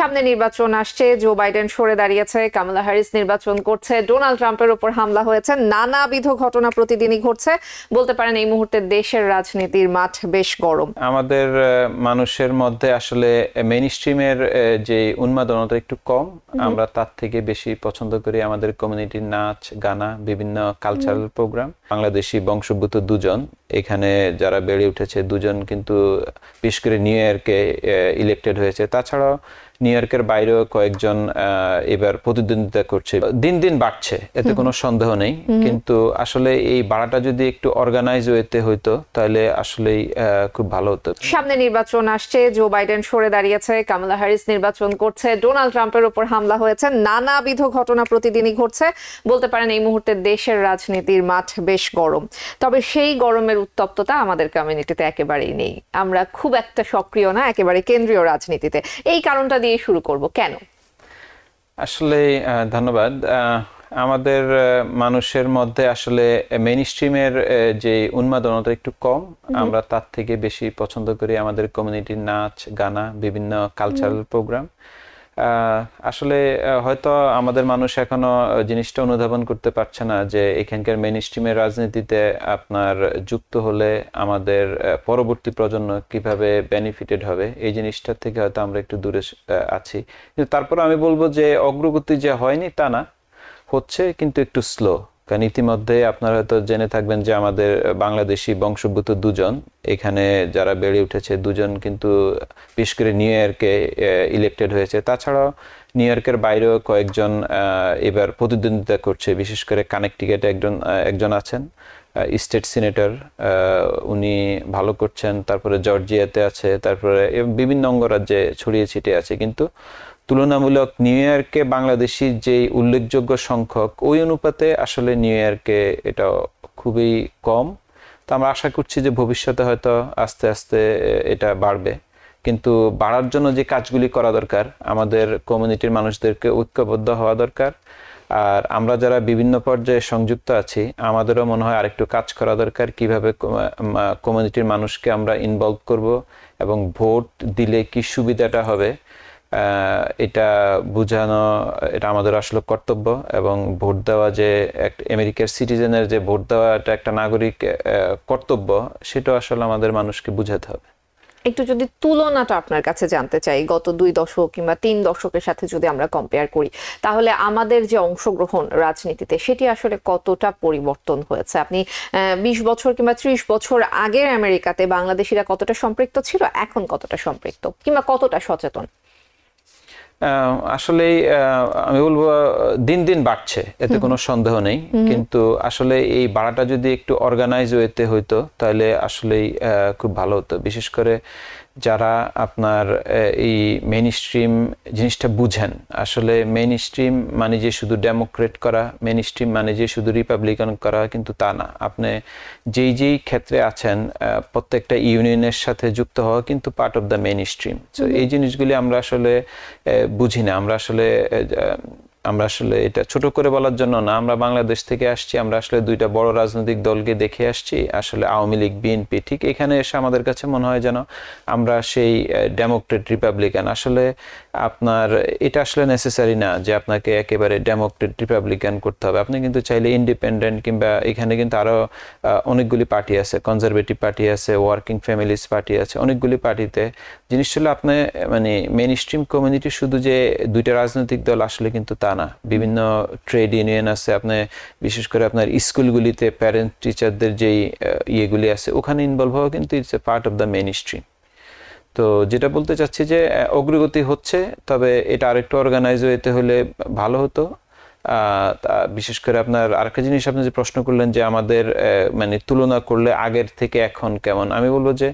সামনে নির্বাচন আসছে জো বাইডেন সরে দাঁড়িয়েছে কামলা হ্যারিস নির্বাচন করছে ডোনাল্ড ট্রাম্পের উপর হামলা হয়েছে নানাবিধ ঘটনা প্রতিদিনই ঘটছে বলতে পারেন এই মুহূর্তে দেশের রাজনীতির মাঠ বেশ গরম আমাদের মানুষের মধ্যে আসলে মেইন স্ট্রিমের যে উন্মাদনতা একটু কম আমরা তার থেকে বেশি পছন্দ করি আমাদের কমিউনিটির নাচ গানা বিভিন্ন কালচারাল প্রোগ্রাম বাংলাদেশি বংশোদ্ভূত দুজন এখানে যারা বেড়ে উঠেছে দুজন কিন্তু বিশেষ করে নিউ ইয়র্কে ইলেক্টেড হয়েছে তাছাড়াও নিউ ইয়র্কের বাইরেও কয়েকজন এবার প্রতিদ্বন্দ্বিতা করছে দিন দিন বাড়ছে এতে কোনো সন্দেহ নেই কিন্তু আসলে এই বাড়াটা যদি একটু অর্গানাইজ হইতে হইতো তাহলে আসলেই খুব ভালো হতো সামনে নির্বাচন আসছে জো বাইডেন সরে দাঁড়িয়েছে কামলা হ্যারিস নির্বাচন করছে ডোনাল্ড ট্রাম্পের উপর হামলা হয়েছে নানাবিধ ঘটনা প্রতিদিনই ঘটছে বলতে পারেন এই মুহূর্তে দেশের রাজনীতির মাঠ বেশ গরম তবে সেই গরমের উত্তপ্ততা আমাদের কমিউনিটিতে একেবারেই নেই আমরা খুব একটা সক্রিয় না একেবারে কেন্দ্রীয় রাজনীতিতে এই কারণটা দিয়ে দিয়ে শুরু করব কেন আসলে ধন্যবাদ আমাদের মানুষের মধ্যে আসলে মেইন স্ট্রিমের যে উন্মাদনতা একটু কম আমরা তার থেকে বেশি পছন্দ করি আমাদের কমিউনিটির নাচ গানা বিভিন্ন কালচারাল প্রোগ্রাম আসলে হয়তো আমাদের মানুষ এখনো জিনিসটা অনুধাবন করতে পারছে না যে এখানকার মেন স্ট্রিমের রাজনীতিতে আপনার যুক্ত হলে আমাদের পরবর্তী প্রজন্ম কিভাবে বেনিফিটেড হবে এই জিনিসটা থেকে হয়তো আমরা একটু দূরে আছি কিন্তু তারপর আমি বলবো যে অগ্রগতি যে হয়নি তা না হচ্ছে কিন্তু একটু স্লো কারণ ইতিমধ্যে আপনারা হয়তো জেনে থাকবেন যে আমাদের বাংলাদেশি বংশোদ্ভূত দুজন এখানে যারা বেড়ে উঠেছে দুজন কিন্তু বিশেষ করে নিউ ইয়র্কে ইলেক্টেড হয়েছে তাছাড়াও নিউ ইয়র্কের বাইরেও কয়েকজন এবার প্রতিদ্বন্দ্বিতা করছে বিশেষ করে কানেকটিকেটে একজন একজন আছেন স্টেট সিনেটর উনি ভালো করছেন তারপরে জর্জিয়াতে আছে তারপরে বিভিন্ন অঙ্গরাজ্যে ছড়িয়ে ছিটিয়ে আছে কিন্তু তুলনামূলক নিউ ইয়র্কে বাংলাদেশি যে উল্লেখযোগ্য সংখ্যক ওই অনুপাতে আসলে নিউ ইয়র্কে এটা খুবই কম তো আমরা আশা করছি যে ভবিষ্যতে হয়তো আস্তে আস্তে এটা বাড়বে কিন্তু বাড়ার জন্য যে কাজগুলি করা দরকার আমাদের কমিউনিটির মানুষদেরকে ঐক্যবদ্ধ হওয়া দরকার আর আমরা যারা বিভিন্ন পর্যায়ে সংযুক্ত আছি আমাদেরও মনে হয় আরেকটু কাজ করা দরকার কিভাবে কমিউনিটির মানুষকে আমরা ইনভলভ করব এবং ভোট দিলে কি সুবিধাটা হবে এটা বোঝানো এটা আমাদের আসলে কর্তব্য এবং ভোট দেওয়া যে আমেরিকার সিটিজেনের যে ভোট দেওয়া এটা একটা নাগরিক কর্তব্য সেটা আসলে আমাদের মানুষকে বুঝাতে হবে একটু যদি তুলনাটা আপনার কাছে জানতে চাই গত দুই দশক কিংবা তিন দশকের সাথে যদি আমরা কম্পেয়ার করি তাহলে আমাদের যে অংশগ্রহণ রাজনীতিতে সেটি আসলে কতটা পরিবর্তন হয়েছে আপনি বিশ বছর কিংবা ত্রিশ বছর আগের আমেরিকাতে বাংলাদেশিরা কতটা সম্পৃক্ত ছিল এখন কতটা সম্পৃক্ত কিংবা কতটা সচেতন আসলে আমি বলবো দিন দিন বাড়ছে এতে কোনো সন্দেহ নেই কিন্তু আসলে এই বাড়াটা যদি একটু অর্গানাইজ হইতে হইতো তাহলে আসলেই খুব ভালো হতো বিশেষ করে যারা আপনার এই মেন স্ট্রিম জিনিসটা বুঝেন আসলে মেন স্ট্রিম মানে যে শুধু ডেমোক্রেট করা মেন স্ট্রিম মানে যে শুধু রিপাবলিকান করা কিন্তু তা না আপনি যেই যেই ক্ষেত্রে আছেন প্রত্যেকটা ইউনিয়নের সাথে যুক্ত হওয়া কিন্তু part of the main stream তো এই জিনিসগুলি আমরা আসলে বুঝি না আমরা আসলে আমরা আসলে এটা ছোট করে বলার জন্য না আমরা বাংলাদেশ থেকে আসছি আমরা আসলে দুইটা বড় রাজনৈতিক দলকে দেখে আসছি আসলে আওয়ামী লীগ বিএনপি ঠিক এখানে এসে আমাদের কাছে মনে হয় যেন আমরা সেই ডেমোক্রেট রিপাবলিকান আসলে আপনার এটা আসলে নেসেসারি না যে আপনাকে একেবারে ডেমোক্রেট রিপাবলিকান করতে হবে আপনি কিন্তু চাইলে ইন্ডিপেন্ডেন্ট কিংবা এখানে কিন্তু আরও অনেকগুলি পার্টি আছে কনজারভেটিভ পার্টি আছে ওয়ার্কিং ফ্যামিলিস পার্টি আছে অনেকগুলি পার্টিতে জিনিস হলো আপনি মানে মেন স্ট্রিম কমিউনিটি শুধু যে দুইটা রাজনৈতিক দল আসলে কিন্তু তা না বিভিন্ন ট্রেড ইউনিয়ন আছে আপনি বিশেষ করে আপনার স্কুলগুলিতে প্যারেন্ট টিচারদের যেই ইয়েগুলি আছে ওখানে ইনভলভ হওয়া কিন্তু it's a part of the main stream তো যেটা বলতে চাচ্ছি যে অগ্রগতি হচ্ছে তবে এটা আরেকটু অর্গানাইজ হইতে হলে ভালো হতো বিশেষ করে আপনার আরেকটা জিনিস আপনি যে প্রশ্ন করলেন যে আমাদের মানে তুলনা করলে আগের থেকে এখন কেমন আমি বলবো যে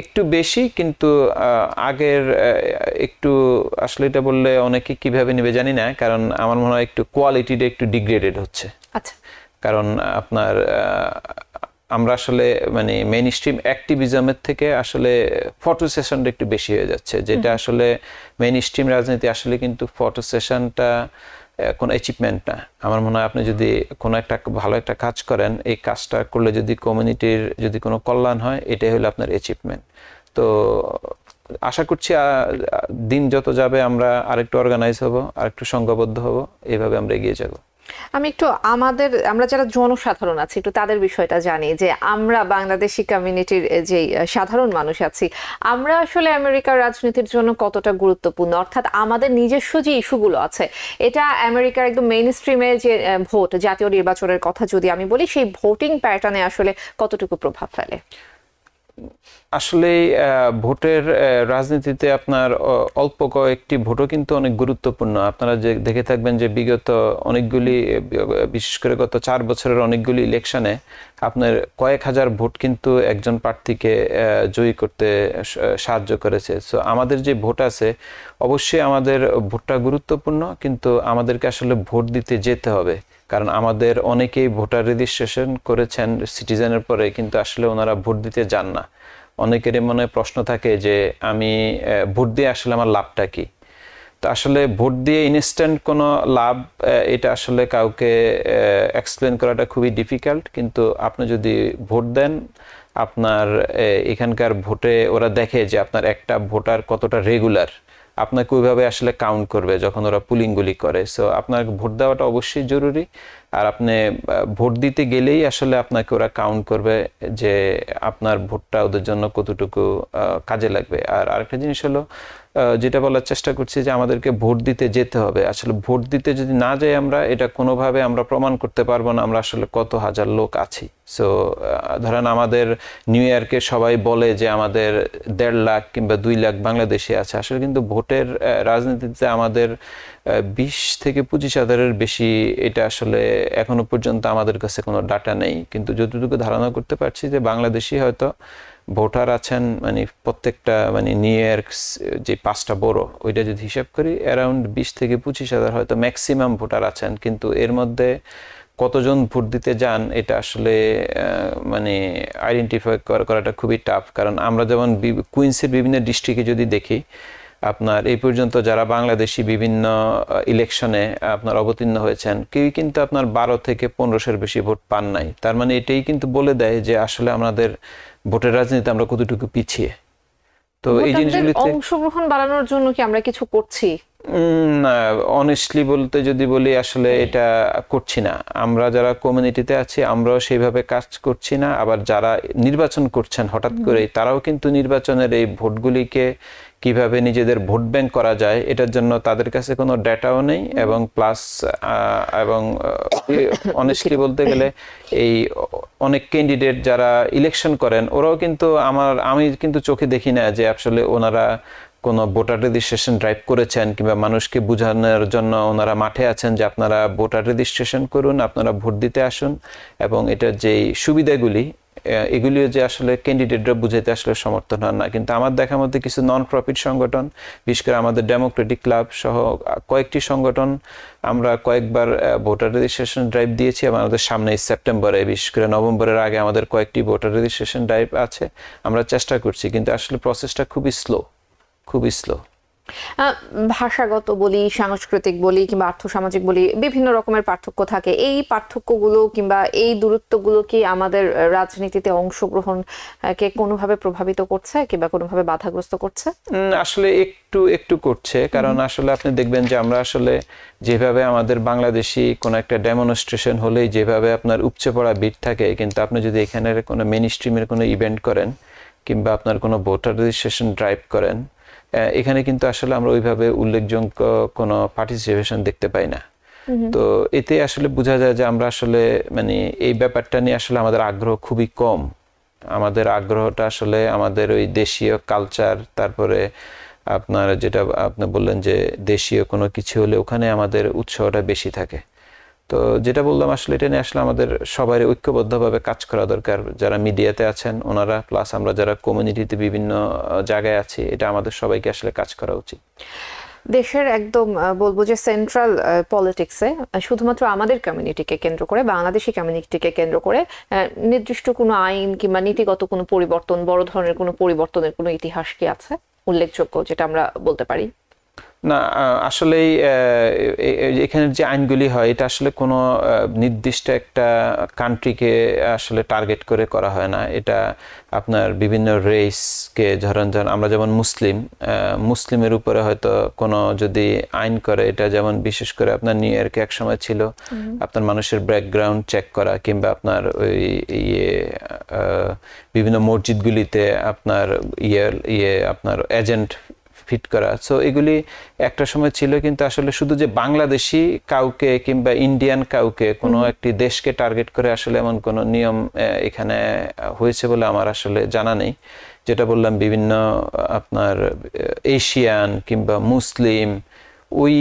একটু বেশি কিন্তু আগের একটু আসলে এটা বললে অনেকে কিভাবে নেবে জানি না কারণ আমার মনে হয় একটু কোয়ালিটিটা একটু ডিগ্রেডেড হচ্ছে আচ্ছা কারণ আপনার আমরা আসলে মানে মেইন স্ট্রিম অ্যাক্টিভিজমের থেকে আসলে ফটো সেশনটা একটু বেশি হয়ে যাচ্ছে যেটা আসলে মেইন স্ট্রিম রাজনীতি আসলে কিন্তু ফটো সেশনটা কোনো অ্যাচিভমেন্ট না আমার মনে হয় আপনি যদি কোনো একটা ভালো একটা কাজ করেন এই কাজটা করলে যদি কমিউনিটির যদি কোনো কল্যাণ হয় এটাই হলো আপনার অ্যাচিভমেন্ট তো আশা করছি দিন যত যাবে আমরা আরেকটু অর্গানাইজ হব আরেকটু সংঘবদ্ধ হব এইভাবে আমরা এগিয়ে যাবো আমি একটু আমাদের আমরা যারা জনসাধারণ আছি একটু তাদের বিষয়টা জানি যে আমরা বাংলাদেশি কমিউনিটির যে সাধারণ মানুষ আছি আমরা আসলে আমেরিকার রাজনীতির জন্য কতটা গুরুত্বপূর্ণ অর্থাৎ আমাদের নিজস্ব যে ইস্যুগুলো আছে এটা আমেরিকার একদম মেইন স্ট্রিমে যে ভোট জাতীয় নির্বাচনের কথা যদি আমি বলি সেই ভোটিং প্যাটার্নে আসলে কতটুকু প্রভাব ফেলে আসলে ভোটের রাজনীতিতে আপনার অল্প কয়েকটি ভোটও কিন্তু অনেক গুরুত্বপূর্ণ আপনারা যে দেখে থাকবেন যে বিগত অনেকগুলি বিশেষ করে গত চার বছরের অনেকগুলি ইলেকশনে আপনার কয়েক হাজার ভোট কিন্তু একজন প্রার্থীকে জয়ী করতে সাহায্য করেছে সো আমাদের যে ভোট আছে অবশ্যই আমাদের ভোটটা গুরুত্বপূর্ণ কিন্তু আমাদেরকে আসলে ভোট দিতে যেতে হবে কারণ আমাদের অনেকেই ভোটার রেজিস্ট্রেশন করেছেন সিটিজেনের পরে কিন্তু আসলে ওনারা ভোট দিতে যান না অনেকেরই মনে প্রশ্ন থাকে যে আমি ভোট দিয়ে আসলে আমার লাভটা কি তো আসলে ভোট দিয়ে ইনস্ট্যান্ট কোনো লাভ এটা আসলে কাউকে এক্সপ্লেন করাটা খুবই ডিফিকাল্ট কিন্তু আপনি যদি ভোট দেন আপনার এখানকার ভোটে ওরা দেখে যে আপনার একটা ভোটার কতটা রেগুলার আপনাকে ওইভাবে আসলে কাউন্ট করবে যখন ওরা পুলিংগুলি করে সো আপনার ভোট দেওয়াটা অবশ্যই জরুরি আর আপনি ভোট দিতে গেলেই আসলে আপনাকে ওরা কাউন্ট করবে যে আপনার ভোটটা ওদের জন্য কতটুকু কাজে লাগবে আর আরেকটা জিনিস হলো যেটা বলার চেষ্টা করছি যে আমাদেরকে ভোট দিতে যেতে হবে আসলে ভোট দিতে যদি না যাই আমরা এটা কোনোভাবে আমরা প্রমাণ করতে পারবো না আমরা আসলে কত হাজার লোক আছি সো ধরেন আমাদের নিউ ইয়র্কে সবাই বলে যে আমাদের দেড় লাখ কিংবা দুই লাখ বাংলাদেশে আছে আসলে কিন্তু ভোটের রাজনীতিতে আমাদের বিশ থেকে পঁচিশ হাজারের বেশি এটা আসলে এখনো পর্যন্ত আমাদের কাছে কোনো ডাটা নেই কিন্তু যতটুকু ধারণা করতে পারছি যে বাংলাদেশি হয়তো ভোটার আছেন মানে প্রত্যেকটা মানে নিউ যে পাঁচটা বড় ওইটা যদি হিসাব করি অ্যারাউন্ড বিশ থেকে পঁচিশ হাজার হয়তো ম্যাক্সিমাম ভোটার আছেন কিন্তু এর মধ্যে কতজন ভোট দিতে যান এটা আসলে মানে আইডেন্টিফাই করাটা খুবই টাফ কারণ আমরা যেমন কুইন্সের বিভিন্ন ডিস্ট্রিক্টে যদি দেখি আপনার এই পর্যন্ত যারা বাংলাদেশি বিভিন্ন ইলেকশনে আপনার অবতীর্ণ হয়েছেন কেউই কিন্তু আপনার বারো থেকে পনেরোশোর বেশি ভোট পান নাই তার মানে এটাই কিন্তু বলে দেয় যে আসলে আমাদের ভোটের রাজনীতিতে আমরা কতটুকু পিছিয়ে তো এই জিনিসগুলিতে অংশগ্রহণ বাড়ানোর জন্য কি আমরা কিছু করছি অনেস্টলি বলতে যদি বলি আসলে এটা করছি না আমরা যারা কমিউনিটিতে আছি আমরাও সেইভাবে কাজ করছি না আবার যারা নির্বাচন করছেন হঠাৎ করে তারাও কিন্তু নির্বাচনের এই ভোটগুলিকে কিভাবে নিজেদের ভোট ব্যাংক করা যায় এটার জন্য তাদের কাছে কোনো ডেটাও নেই এবং প্লাস এবং অনেস্টলি বলতে গেলে এই অনেক ক্যান্ডিডেট যারা ইলেকশন করেন ওরাও কিন্তু আমার আমি কিন্তু চোখে দেখি না যে আসলে ওনারা কোনো ভোটার রেজিস্ট্রেশন ড্রাইভ করেছেন কিংবা মানুষকে বোঝানোর জন্য ওনারা মাঠে আছেন যে আপনারা ভোটার রেজিস্ট্রেশন করুন আপনারা ভোট দিতে আসুন এবং এটার যেই সুবিধাগুলি এগুলিও যে আসলে ক্যান্ডিডেটরা বুঝাইতে আসলে সমর্থন হন না কিন্তু আমার দেখা মধ্যে কিছু নন প্রফিট সংগঠন বিশেষ করে আমাদের ডেমোক্রেটিক ক্লাব সহ কয়েকটি সংগঠন আমরা কয়েকবার ভোটার রেজিস্ট্রেশন ড্রাইভ দিয়েছি এবং আমাদের সামনে সেপ্টেম্বরে বিশেষ করে নভেম্বরের আগে আমাদের কয়েকটি ভোটার রেজিস্ট্রেশন ড্রাইভ আছে আমরা চেষ্টা করছি কিন্তু আসলে প্রসেসটা খুবই স্লো খুবই স্লো ভাষাগত বলি সাংস্কৃতিক বলি কিংবা আর্থসামাজিক বলি বিভিন্ন রকমের পার্থক্য থাকে এই পার্থক্যগুলো কিংবা এই দূরত্বগুলো কি আমাদের রাজনীতিতে অংশগ্রহণকে কোনোভাবে প্রভাবিত করছে কিংবা কোনোভাবে বাধাগ্রস্ত করছে আসলে একটু একটু করছে কারণ আসলে আপনি দেখবেন যে আমরা আসলে যেভাবে আমাদের বাংলাদেশি কোনো একটা ডেমনস্ট্রেশন হলেই যেভাবে আপনার উপচে পড়া ভিড় থাকে কিন্তু আপনি যদি এখানের কোনো মেন স্ট্রিমের কোনো ইভেন্ট করেন কিংবা আপনার কোনো ভোটার রেজিস্ট্রেশন ড্রাইভ করেন এখানে কিন্তু আসলে আমরা ওইভাবে উল্লেখযোগ্য কোনো পার্টিসিপেশন দেখতে পাই না তো এতে আসলে বোঝা যায় যে আমরা আসলে মানে এই ব্যাপারটা নিয়ে আসলে আমাদের আগ্রহ খুবই কম আমাদের আগ্রহটা আসলে আমাদের ওই দেশীয় কালচার তারপরে আপনার যেটা আপনি বললেন যে দেশীয় কোনো কিছু হলে ওখানে আমাদের উৎসাহটা বেশি থাকে তো যেটা বললাম আসলে এটা নিয়ে আসলে আমাদের সবাই ঐক্যবদ্ধভাবে কাজ করা দরকার যারা মিডিয়াতে আছেন ওনারা প্লাস আমরা যারা কমিউনিটিতে বিভিন্ন জায়গায় আছি এটা আমাদের সবাইকে আসলে কাজ করা উচিত দেশের একদম বলবো যে সেন্ট্রাল পলিটিক্সে শুধুমাত্র আমাদের কমিউনিটিকে কেন্দ্র করে বাংলাদেশি কমিউনিটিকে কেন্দ্র করে নির্দিষ্ট কোনো আইন কিংবা নীতিগত কোনো পরিবর্তন বড় ধরনের কোনো পরিবর্তনের কোনো ইতিহাস কি আছে উল্লেখযোগ্য যেটা আমরা বলতে পারি না আসলেই এখানে যে আইনগুলি হয় এটা আসলে কোনো নির্দিষ্ট একটা কান্ট্রিকে আসলে টার্গেট করে করা হয় না এটা আপনার বিভিন্ন রেসকে ধরেন ধরেন আমরা যেমন মুসলিম মুসলিমের উপরে হয়তো কোনো যদি আইন করে এটা যেমন বিশেষ করে আপনার নিউ ইয়র্কে এক সময় ছিল আপনার মানুষের ব্যাকগ্রাউন্ড চেক করা কিংবা আপনার ওই ইয়ে বিভিন্ন মসজিদগুলিতে আপনার ইয়ে ইয়ে আপনার এজেন্ট ফিট করা সো এগুলি একটা সময় ছিল কিন্তু আসলে শুধু যে বাংলাদেশি কাউকে কিংবা ইন্ডিয়ান কাউকে কোনো একটি দেশকে টার্গেট করে আসলে এমন কোনো নিয়ম এখানে হয়েছে বলে আমার আসলে জানা নেই যেটা বললাম বিভিন্ন আপনার এশিয়ান কিংবা মুসলিম ওই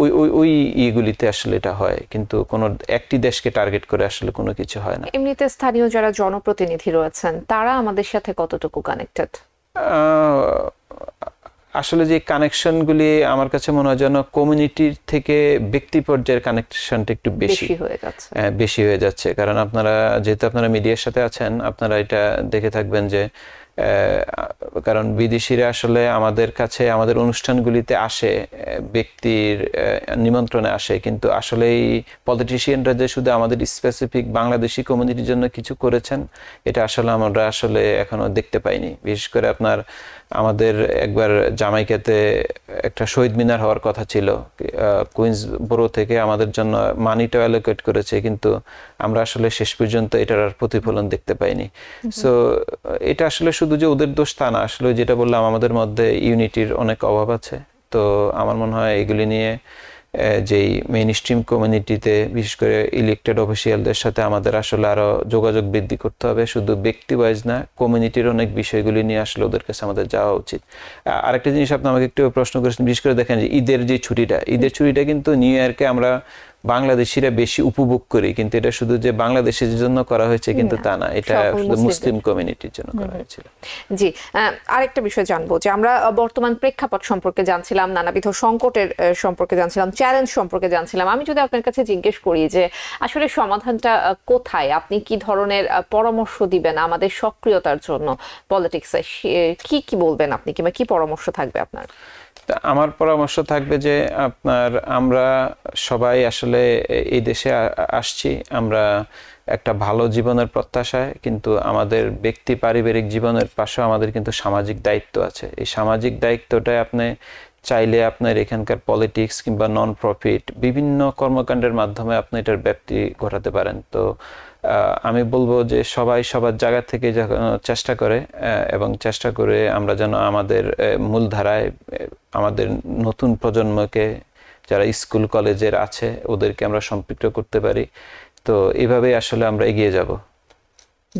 ওই ওই ইগুলিতে আসলে এটা হয় কিন্তু কোনো একটি দেশকে টার্গেট করে আসলে কোনো কিছু হয় না এমনিতে স্থানীয় যারা জনপ্রতিনিধি রয়েছেন তারা আমাদের সাথে কতটুকু কানেক্টেড আসলে যে কানেকশনগুলি আমার কাছে মনে হয় যেন কমিউনিটির থেকে ব্যক্তি পর্যায়ের কানেকশনটা একটু বেশি হয়ে যাচ্ছে হ্যাঁ, বেশি হয়ে যাচ্ছে কারণ আপনারা যেহেতু আপনারা মিডিয়ার সাথে আছেন আপনারা এটা দেখে থাকবেন যে কারণ বিদেশিরা আসলে আমাদের কাছে আমাদের অনুষ্ঠানগুলিতে আসে ব্যক্তির নিমন্ত্রণে আসে কিন্তু আসলে এই পলিটিশিয়ানরা যে শুধু আমাদের স্পেসিফিক বাংলাদেশি কমিউনিটির জন্য কিছু করেছেন এটা আসলে আমরা আসলে এখনো দেখতে পাইনি বিশেষ করে আপনার আমাদের একবার জামাইকাতে একটা শহীদ মিনার হওয়ার কথা ছিল কুইন্স বোরো থেকে আমাদের জন্য মানিটা অ্যালোকেট করেছে কিন্তু আমরা আসলে শেষ পর্যন্ত এটার আর প্রতিফলন দেখতে পাইনি সো এটা আসলে শুধু যে ওদের দোষ তা না আসলে যেটা বললাম আমাদের মধ্যে ইউনিটির অনেক অভাব আছে তো আমার মনে হয় এগুলি নিয়ে যেই মেইন স্ট্রিম কমিউনিটিতে বিশেষ করে ইলেকটেড অফিসিয়ালদের সাথে আমাদের আসলে আরও যোগাযোগ বৃদ্ধি করতে হবে শুধু ব্যক্তি ওয়াইজ না কমিউনিটির অনেক বিষয়গুলি নিয়ে আসলে ওদের কাছে আমাদের যাওয়া উচিত আরেকটা জিনিস আপনি আমাকে একটু প্রশ্ন করেছেন বিশেষ করে দেখেন যে ঈদের যে ছুটিটা ঈদের ছুটিটা কিন্তু নিউ ইয়ারকে আমরা বাংলাদেশিরা বেশি উপভোগ করি কিন্তু এটা শুধু যে বাংলাদেশের জন্য করা হয়েছে কিন্তু তা না এটা শুধু মুসলিম কমিউনিটির জন্য করা হয়েছিল জি আরেকটা বিষয় জানবো যে আমরা বর্তমান প্রেক্ষাপট সম্পর্কে জানছিলাম নানাবিধ সংকটের সম্পর্কে জানছিলাম চ্যালেঞ্জ সম্পর্কে জানছিলাম আমি যদি আপনার কাছে জিজ্ঞেস করি যে আসলে সমাধানটা কোথায় আপনি কি ধরনের পরামর্শ দিবেন আমাদের সক্রিয়তার জন্য পলিটিক্সে কি কি বলবেন আপনি কিংবা কি পরামর্শ থাকবে আপনার তা আমার পরামর্শ থাকবে যে আপনার আমরা সবাই আসলে এই দেশে আসছি আমরা একটা ভালো জীবনের প্রত্যাশায় কিন্তু আমাদের ব্যক্তি পারিবারিক জীবনের পাশে আমাদের কিন্তু সামাজিক দায়িত্ব আছে এই সামাজিক দায়িত্বটাই আপনি চাইলে আপনার এখানকার পলিটিক্স কিংবা নন প্রফিট বিভিন্ন কর্মকাণ্ডের মাধ্যমে আপনি এটার ব্যাপ্তি ঘটাতে পারেন তো আমি বলবো যে সবাই সবার জায়গা থেকে চেষ্টা করে এবং চেষ্টা করে আমরা যেন আমাদের মূলধারায় আমাদের নতুন প্রজন্মকে যারা স্কুল কলেজের আছে ওদেরকে আমরা সম্পৃক্ত করতে পারি তো এভাবেই আসলে আমরা এগিয়ে যাব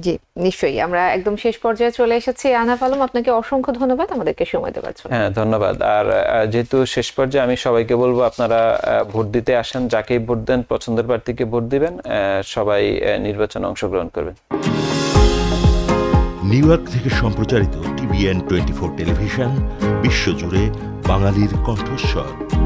জি নিশ্চয়ই আমরা একদম শেষ পর্যায়ে চলে এসেছি আনা আলম আপনাকে অসংখ্য ধন্যবাদ আমাদেরকে সময় দেওয়ার জন্য হ্যাঁ ধন্যবাদ আর যেহেতু শেষ পর্যায়ে আমি সবাইকে বলবো আপনারা ভোট দিতে আসেন যাকেই ভোট দেন পছন্দের প্রার্থীকে ভোট দিবেন সবাই নির্বাচনে অংশগ্রহণ করবেন নিউ ইয়র্ক থেকে সম্প্রচারিত টিভিএন টোয়েন্টি ফোর টেলিভিশন বিশ্বজুড়ে বাঙালির কণ্ঠস্বর